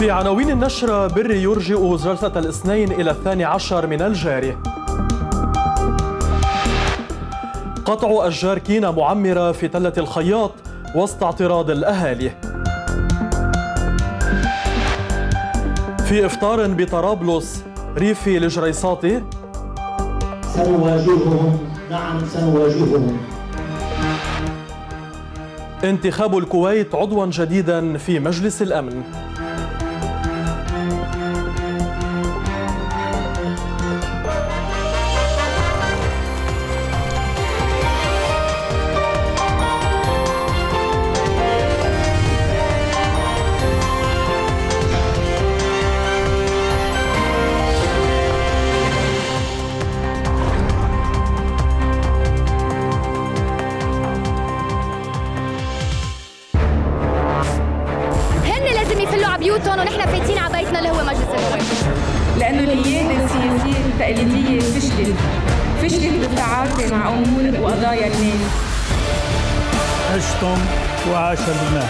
في عناوين النشرة بري يرجئ جلسة الاثنين إلى الثاني عشر من الجاري قطع أشجار كينا معمرة في تلة الخياط وسط اعتراض الأهالي في إفطار بطرابلس ريفي لجريساتي سنواجههم نعم سنواجههم انتخاب الكويت عضوا جديدا في مجلس الأمن التقليدية فشلت فشلت بالتعاطي مع أمور وقضايا الناس عشتم وعاش لبنان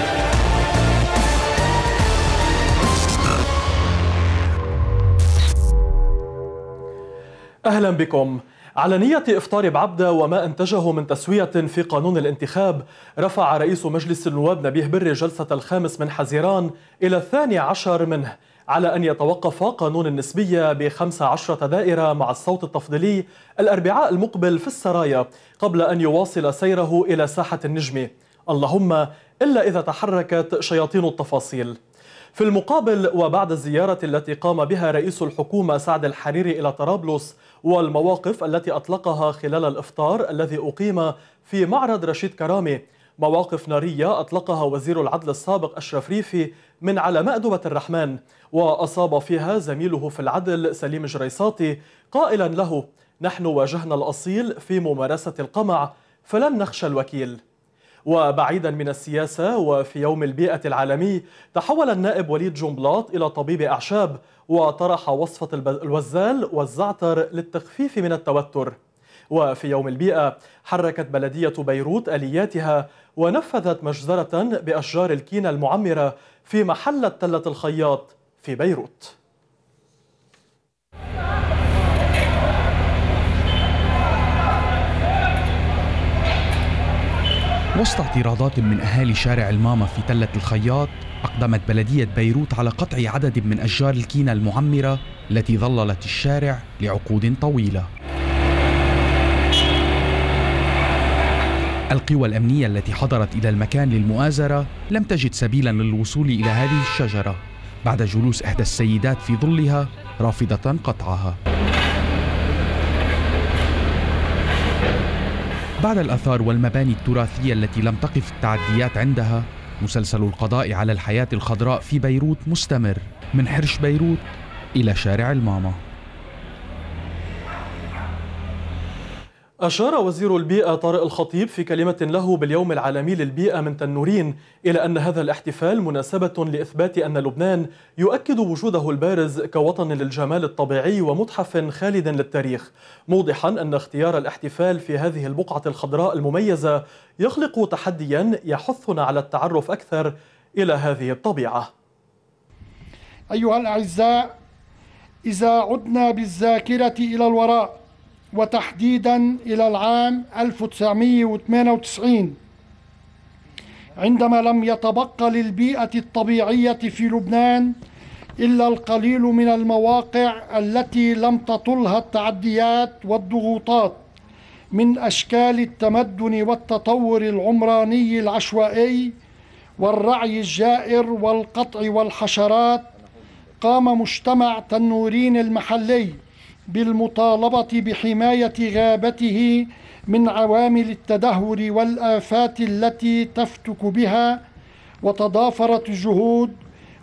أهلا بكم على نية إفطار بعبدة وما أنتجه من تسوية في قانون الانتخاب رفع رئيس مجلس النواب نبيه بري جلسة الخامس من حزيران إلى الثاني عشر منه على أن يتوقف قانون النسبية بخمس عشرة دائرة مع الصوت التفضيلي الأربعاء المقبل في السرايا قبل أن يواصل سيره إلى ساحة النجمة اللهم إلا إذا تحركت شياطين التفاصيل في المقابل وبعد الزيارة التي قام بها رئيس الحكومة سعد الحريري إلى طرابلس والمواقف التي أطلقها خلال الإفطار الذي أقيم في معرض رشيد كرامي مواقف نارية أطلقها وزير العدل السابق أشرف ريفي من على مأدبة الرحمن وأصاب فيها زميله في العدل سليم جريصاتي قائلا له نحن واجهنا الأصيل في ممارسة القمع فلن نخشى الوكيل وبعيدا من السياسة وفي يوم البيئة العالمي تحول النائب وليد جنبلاط إلى طبيب أعشاب وطرح وصفة الوزال والزعتر للتخفيف من التوتر وفي يوم البيئة حركت بلدية بيروت آلياتها ونفذت مجزرة بأشجار الكينة المعمرة في محلة تلة الخياط في بيروت وسط اعتراضات من أهالي شارع الماما في تلة الخياط أقدمت بلدية بيروت على قطع عدد من أشجار الكينة المعمرة التي ظللت الشارع لعقود طويلة القوى الأمنية التي حضرت إلى المكان للمؤازرة لم تجد سبيلا للوصول إلى هذه الشجرة بعد جلوس إحدى السيدات في ظلها رافضة قطعها بعد الأثار والمباني التراثية التي لم تقف التعديات عندها مسلسل القضاء على الحياة الخضراء في بيروت مستمر من حرش بيروت إلى شارع الماما أشار وزير البيئة طارق الخطيب في كلمة له باليوم العالمي للبيئة من تنورين إلى أن هذا الاحتفال مناسبة لإثبات أن لبنان يؤكد وجوده البارز كوطن للجمال الطبيعي ومتحف خالد للتاريخ موضحا أن اختيار الاحتفال في هذه البقعة الخضراء المميزة يخلق تحديا يحثنا على التعرف أكثر إلى هذه الطبيعة أيها الأعزاء إذا عدنا بالذاكرة إلى الوراء وتحديدا إلى العام 1998 عندما لم يتبقى للبيئة الطبيعية في لبنان إلا القليل من المواقع التي لم تطلها التعديات والضغوطات من أشكال التمدن والتطور العمراني العشوائي والرعي الجائر والقطع والحشرات قام مجتمع تنورين المحلي بالمطالبة بحماية غابته من عوامل التدهور والآفات التي تفتك بها وتضافرت الجهود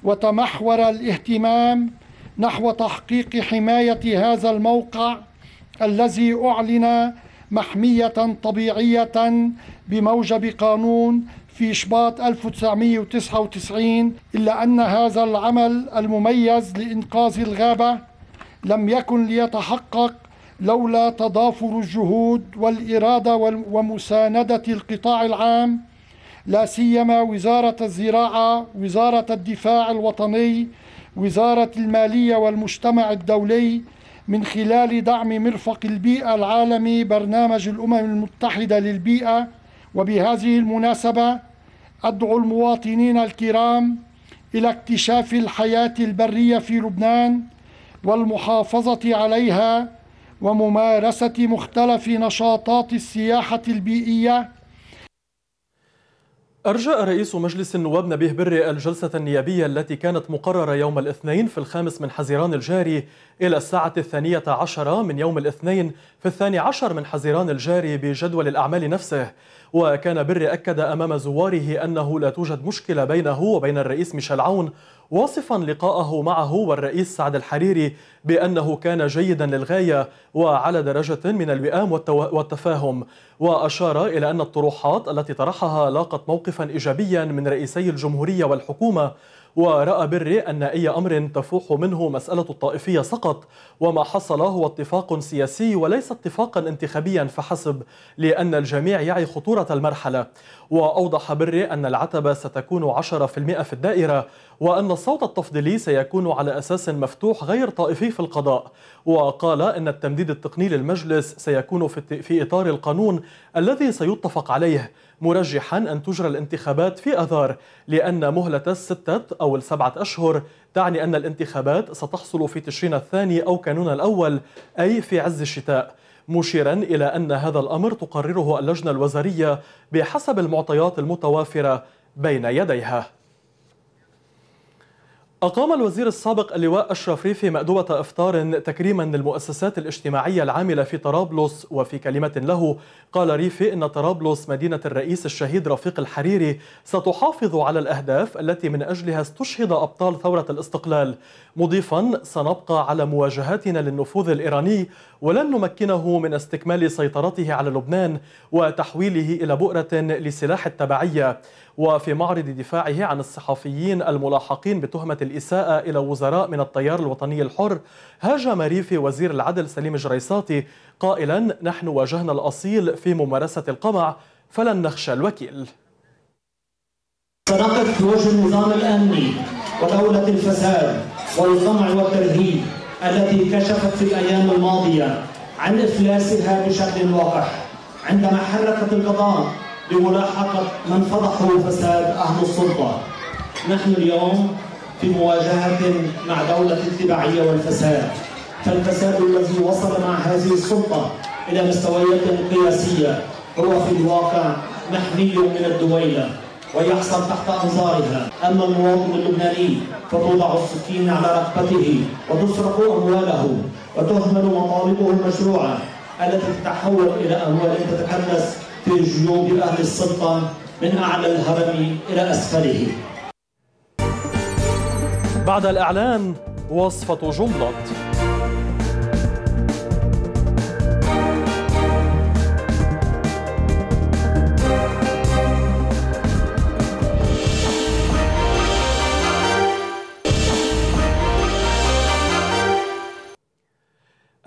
وتمحور الاهتمام نحو تحقيق حماية هذا الموقع الذي أعلن محمية طبيعية بموجب قانون في شباط 1999 إلا أن هذا العمل المميز لإنقاذ الغابة لم يكن ليتحقق لولا تضافر الجهود والإرادة ومساندة القطاع العام لا سيما وزارة الزراعة، وزارة الدفاع الوطني، وزارة المالية والمجتمع الدولي من خلال دعم مرفق البيئة العالمي برنامج الأمم المتحدة للبيئة، وبهذه المناسبة أدعو المواطنين الكرام إلى اكتشاف الحياة البرية في لبنان والمحافظة عليها وممارسة مختلف نشاطات السياحة البيئية أرجاء رئيس مجلس النواب نبيه بري الجلسة النيابية التي كانت مقررة يوم الاثنين في الخامس من حزيران الجاري إلى الساعة الثانية عشرة من يوم الاثنين في الثاني عشر من حزيران الجاري بجدول الأعمال نفسه وكان بري أكد أمام زواره أنه لا توجد مشكلة بينه وبين الرئيس ميشيل عون واصفا لقاءه معه والرئيس سعد الحريري بأنه كان جيدا للغاية وعلى درجة من الوئام والتفاهم وأشار إلى أن الطروحات التي طرحها لاقت موقفا إيجابيا من رئيسي الجمهورية والحكومة ورأى بري أن أي أمر تفوح منه مسألة الطائفية سقط وما حصل هو اتفاق سياسي وليس اتفاقا انتخابيا فحسب لأن الجميع يعي خطورة المرحلة وأوضح بري أن العتبة ستكون 10% في الدائرة وأن الصوت التفضيلي سيكون على أساس مفتوح غير طائفي في القضاء وقال أن التمديد التقني للمجلس سيكون في إطار القانون الذي سيتفق عليه مرجحا أن تجرى الانتخابات في أذار لأن مهلة الستة أو السبعة أشهر تعني أن الانتخابات ستحصل في تشرين الثاني أو كانون الأول أي في عز الشتاء مشيرا إلى أن هذا الأمر تقرره اللجنة الوزارية بحسب المعطيات المتوافرة بين يديها أقام الوزير السابق اللواء أشرف ريفي مأدوبة إفطار تكريما للمؤسسات الاجتماعية العاملة في طرابلس وفي كلمة له قال ريفي إن طرابلس مدينة الرئيس الشهيد رفيق الحريري ستحافظ على الأهداف التي من أجلها استشهد أبطال ثورة الاستقلال مضيفا سنبقى على مواجهتنا للنفوذ الإيراني ولن نمكنه من استكمال سيطرته على لبنان وتحويله إلى بؤرة لسلاح التبعية وفي معرض دفاعه عن الصحفيين الملاحقين بتهمة الإساءة إلى وزراء من التيار الوطني الحر هاجم ريفي وزير العدل سليم جريساتي قائلا نحن واجهنا الأصيل في ممارسة القمع فلن نخشى الوكيل سنقف في وجه النظام الامني ودوله الفساد والقمع والترهيب التي كشفت في الأيام الماضية عن إفلاسها بشكل واقح عندما حركت القضاء لملاحقة من فضحوا فساد أهل السلطة نحن اليوم في مواجهة مع دولة التبعية والفساد فالفساد الذي وصل مع هذه السلطة إلى مستويات قياسية هو في الواقع محمي من الدويلة ويحصل تحت أنظارها أما المواطن اللبناني فتوضع السكين على رقبته وتسرق أمواله وتهمل مطالبه المشروعة التي تتحول إلى أموال تتكنس في جيوب أهل السلطة من أعلى الهرم إلى أسفله بعد الإعلان وصفة جملة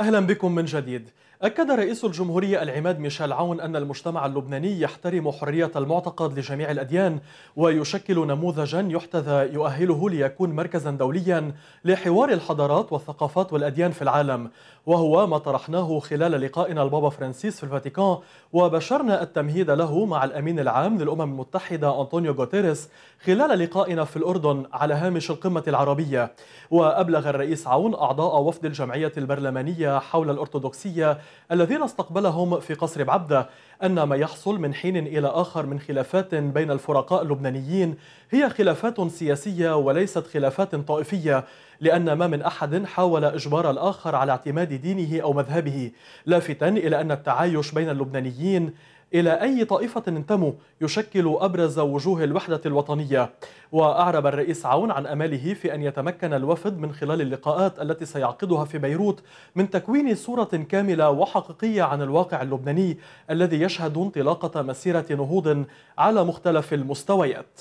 أهلا بكم من جديد أكد رئيس الجمهورية العماد ميشيل عون أن المجتمع اللبناني يحترم حرية المعتقد لجميع الأديان ويشكل نموذجا يحتذى يؤهله ليكون مركزا دوليا لحوار الحضارات والثقافات والأديان في العالم وهو ما طرحناه خلال لقائنا البابا فرانسيس في الفاتيكان وبشرنا التمهيد له مع الأمين العام للأمم المتحدة أنطونيو غوتيريس خلال لقائنا في الأردن على هامش القمة العربية وأبلغ الرئيس عون أعضاء وفد الجمعية البرلمانية حول الأرثوذكسية الذين استقبلهم في قصر بعبدة أن ما يحصل من حين إلى آخر من خلافات بين الفرقاء اللبنانيين هي خلافات سياسية وليست خلافات طائفية لأن ما من أحد حاول إجبار الآخر على اعتماد دينه أو مذهبه لافتا إلى أن التعايش بين اللبنانيين إلى أي طائفة انتموا يشكل أبرز وجوه الوحدة الوطنية وأعرب الرئيس عون عن أماله في أن يتمكن الوفد من خلال اللقاءات التي سيعقدها في بيروت من تكوين صورة كاملة وحقيقية عن الواقع اللبناني الذي يشهد انطلاقة مسيرة نهوض على مختلف المستويات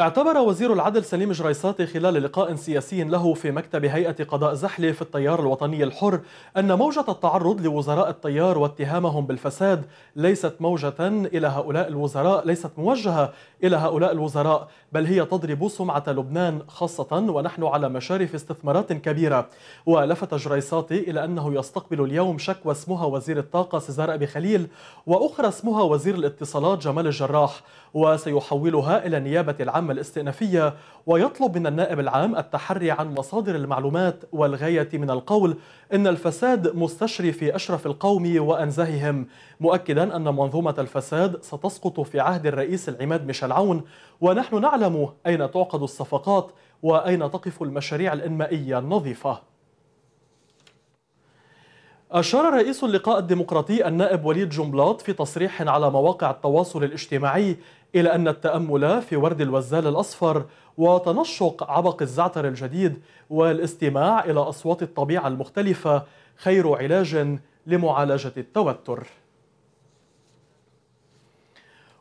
اعتبر وزير العدل سليم جريساتي خلال لقاء سياسي له في مكتب هيئة قضاء زحلة في التيار الوطني الحر أن موجة التعرض لوزراء التيار واتهامهم بالفساد ليست موجة إلى هؤلاء الوزراء ليست موجهة إلى هؤلاء الوزراء بل هي تضرب سمعة لبنان خاصة ونحن على مشارف استثمارات كبيرة ولفت جريساتي إلى أنه يستقبل اليوم شكوى اسمها وزير الطاقة سيزار أبي خليل وأخرى اسمها وزير الاتصالات جمال الجراح وسيحولها إلى النيابة العامة الاستئنافية ويطلب من النائب العام التحري عن مصادر المعلومات والغاية من القول إن الفساد مستشري في أشرف القوم وأنزههم مؤكدا أن منظومة الفساد ستسقط في عهد الرئيس العماد ميشيل عون ونحن نعلم أين تعقد الصفقات وأين تقف المشاريع الإنمائية النظيفة أشار رئيس اللقاء الديمقراطي النائب وليد جنبلاط في تصريح على مواقع التواصل الاجتماعي إلى أن التأمل في ورد الوزال الأصفر وتنشق عبق الزعتر الجديد والاستماع إلى أصوات الطبيعة المختلفة خير علاج لمعالجة التوتر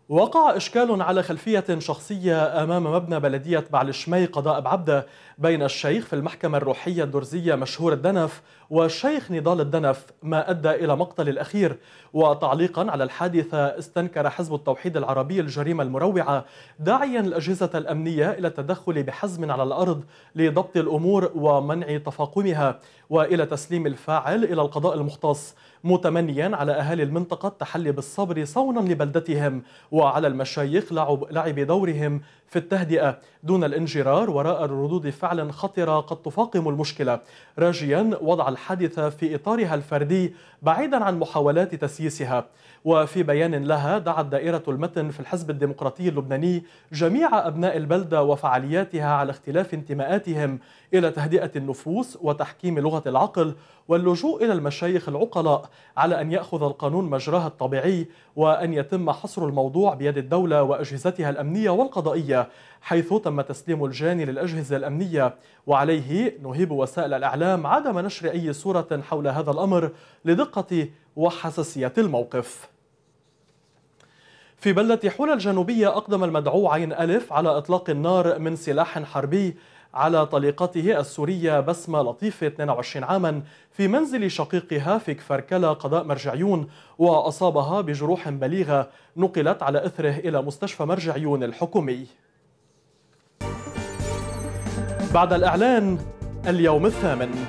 وقع إشكال على خلفية شخصية أمام مبنى بلدية بعلشمي قضاء بعبدة بين الشيخ في المحكمة الروحية الدرزية مشهور الدنف وشيخ نضال الدنف ما أدى إلى مقتل الأخير وتعليقا على الحادثة استنكر حزب التوحيد العربي الجريمة المروعة داعيا الأجهزة الأمنية إلى التدخل بحزم على الأرض لضبط الأمور ومنع تفاقمها وإلى تسليم الفاعل إلى القضاء المختص متمنيا على أهالي المنطقة التحلي بالصبر صونا لبلدتهم وعلى المشايخ لعب, لعب دورهم في التهدئة دون الانجرار وراء ردود فعل خطرة قد تفاقم المشكلة راجيا وضع الحادثة في إطارها الفردي بعيدا عن محاولات تسييسها وفي بيان لها دعت دائرة المتن في الحزب الديمقراطي اللبناني جميع أبناء البلدة وفعالياتها على اختلاف انتماءاتهم إلى تهدئة النفوس وتحكيم لغة العقل واللجوء إلى المشايخ العقلاء على أن يأخذ القانون مجراه الطبيعي وأن يتم حصر الموضوع بيد الدولة وأجهزتها الأمنية والقضائية حيث تم تسليم الجاني للأجهزة الأمنية وعليه نهيب وسائل الإعلام عدم نشر أي صورة حول هذا الأمر لدقة وحساسية الموقف في بلدة حول الجنوبية أقدم المدعو عين ألف على إطلاق النار من سلاح حربي على طليقته السورية بسمة لطيفة 22 عاما في منزل شقيقها في كفركلة قضاء مرجعيون وأصابها بجروح بليغة نقلت على إثره إلى مستشفى مرجعيون الحكومي بعد الإعلان اليوم الثامن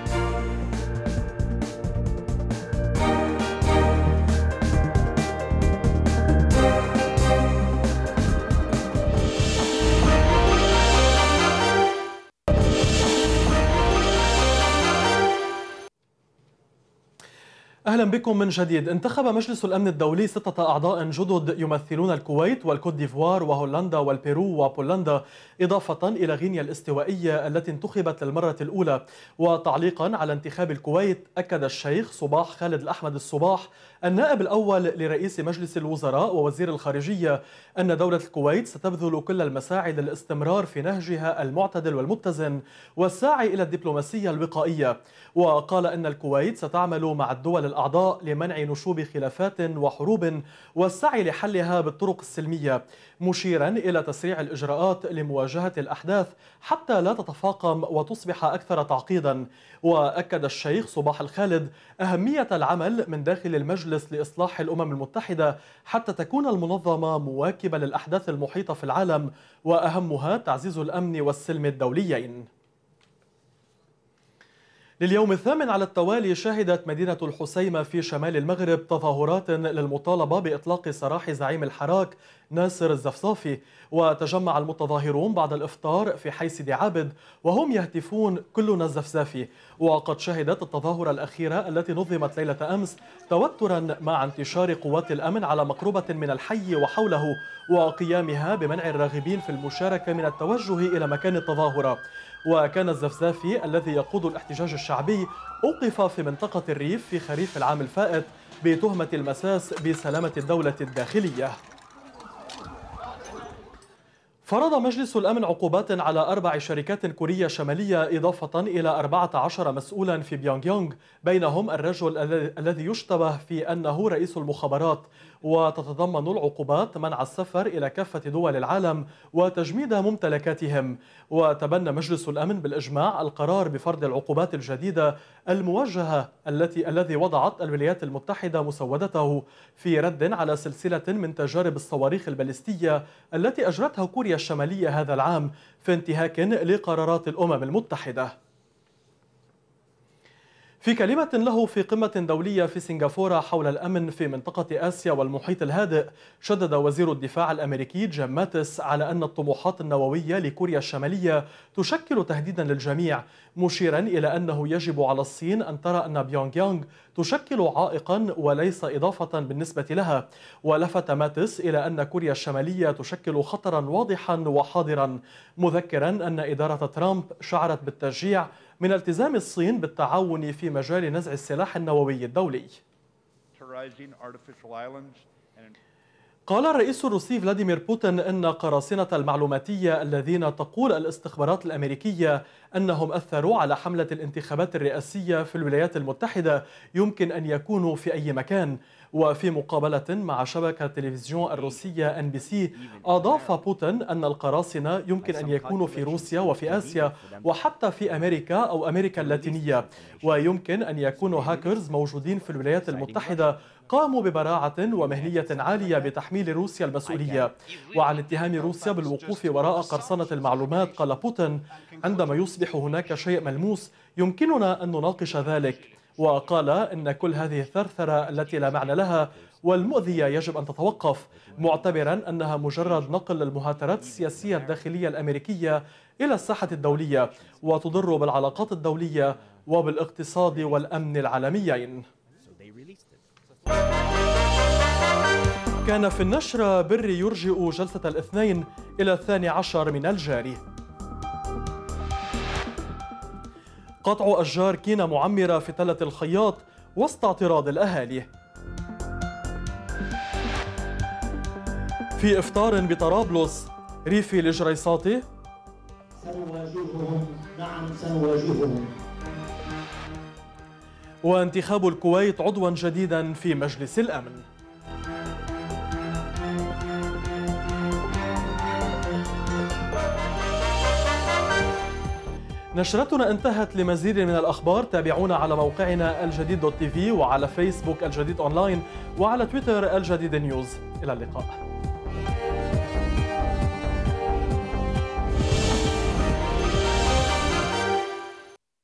أهلا بكم من جديد انتخب مجلس الأمن الدولي ستة أعضاء جدد يمثلون الكويت والكوت ديفوار وهولندا والبيرو وبولندا إضافة إلى غينيا الاستوائية التي انتخبت للمرة الأولى وتعليقا على انتخاب الكويت أكد الشيخ صباح خالد الأحمد الصباح النائب الأول لرئيس مجلس الوزراء ووزير الخارجية أن دولة الكويت ستبذل كل المساعي للاستمرار في نهجها المعتدل والمتزن والساعي إلى الدبلوماسية الوقائية وقال أن الكويت ستعمل مع الدول الأعضاء لمنع نشوب خلافات وحروب والسعي لحلها بالطرق السلمية مشيرا إلى تسريع الإجراءات لمواجهة الأحداث حتى لا تتفاقم وتصبح أكثر تعقيدا وأكد الشيخ صباح الخالد أهمية العمل من داخل المجلس المجلس لإصلاح الأمم المتحدة حتى تكون المنظمة مواكبة للأحداث المحيطة في العالم وأهمها تعزيز الأمن والسلم الدوليين لليوم الثامن على التوالي شهدت مدينة الحسيمة في شمال المغرب تظاهرات للمطالبة بإطلاق سراح زعيم الحراك ناصر الزفصافي وتجمع المتظاهرون بعد الإفطار في حي سيدي عابد وهم يهتفون كلنا الزفزافي وقد شهدت التظاهرة الأخيرة التي نظمت ليلة أمس توترا مع انتشار قوات الأمن على مقربة من الحي وحوله وقيامها بمنع الراغبين في المشاركة من التوجه إلى مكان التظاهرة وكان الزفزافي الذي يقود الاحتجاج الشعبي أوقف في منطقة الريف في خريف العام الفائت بتهمة المساس بسلامة الدولة الداخلية فرض مجلس الأمن عقوبات على أربع شركات كورية شمالية إضافة إلى 14 مسؤولا في بيونغ يونغ بينهم الرجل الذي يشتبه في أنه رئيس المخابرات وتتضمن العقوبات منع السفر إلى كافة دول العالم وتجميد ممتلكاتهم وتبنى مجلس الأمن بالإجماع القرار بفرض العقوبات الجديدة الموجهة التي الذي وضعت الولايات المتحدة مسودته في رد على سلسلة من تجارب الصواريخ البالستية التي أجرتها كوريا الشمالية هذا العام في انتهاك لقرارات الأمم المتحدة في كلمة له في قمة دولية في سنغافورة حول الأمن في منطقة آسيا والمحيط الهادئ شدد وزير الدفاع الأمريكي جيم ماتس على أن الطموحات النووية لكوريا الشمالية تشكل تهديدا للجميع مشيرا إلى أنه يجب على الصين أن ترى أن بيونغ يانغ تشكل عائقا وليس إضافة بالنسبة لها ولفت ماتس إلى أن كوريا الشمالية تشكل خطرا واضحا وحاضرا مذكرا أن إدارة ترامب شعرت بالتشجيع من التزام الصين بالتعاون في مجال نزع السلاح النووي الدولي قال الرئيس الروسي فلاديمير بوتين ان قراصنه المعلوماتيه الذين تقول الاستخبارات الامريكيه انهم اثروا على حمله الانتخابات الرئاسيه في الولايات المتحده يمكن ان يكونوا في اي مكان وفي مقابله مع شبكه التلفزيون الروسيه ان بي سي اضاف بوتين ان القراصنه يمكن ان يكونوا في روسيا وفي اسيا وحتى في امريكا او امريكا اللاتينيه ويمكن ان يكونوا هاكرز موجودين في الولايات المتحده قاموا ببراعة ومهنية عالية بتحميل روسيا المسؤولية وعن اتهام روسيا بالوقوف وراء قرصنة المعلومات قال بوتين عندما يصبح هناك شيء ملموس يمكننا أن نناقش ذلك وقال إن كل هذه الثرثرة التي لا معنى لها والمؤذية يجب أن تتوقف معتبرا أنها مجرد نقل للمهاترات السياسية الداخلية الأمريكية إلى الساحة الدولية وتضر بالعلاقات الدولية وبالاقتصاد والأمن العالميين كان في النشرة بري يرجئ جلسة الاثنين إلى الثاني عشر من الجاري قطع أشجار كينا معمرة في تلة الخياط وسط اعتراض الأهالي في إفطار بطرابلس ريفي لجريصاتي سنواجههم نعم سنواجههم وانتخاب الكويت عضوا جديدا في مجلس الأمن نشرتنا انتهت لمزيد من الأخبار تابعونا على موقعنا الجديد دوت تي في وعلى فيسبوك الجديد أونلاين وعلى تويتر الجديد نيوز إلى اللقاء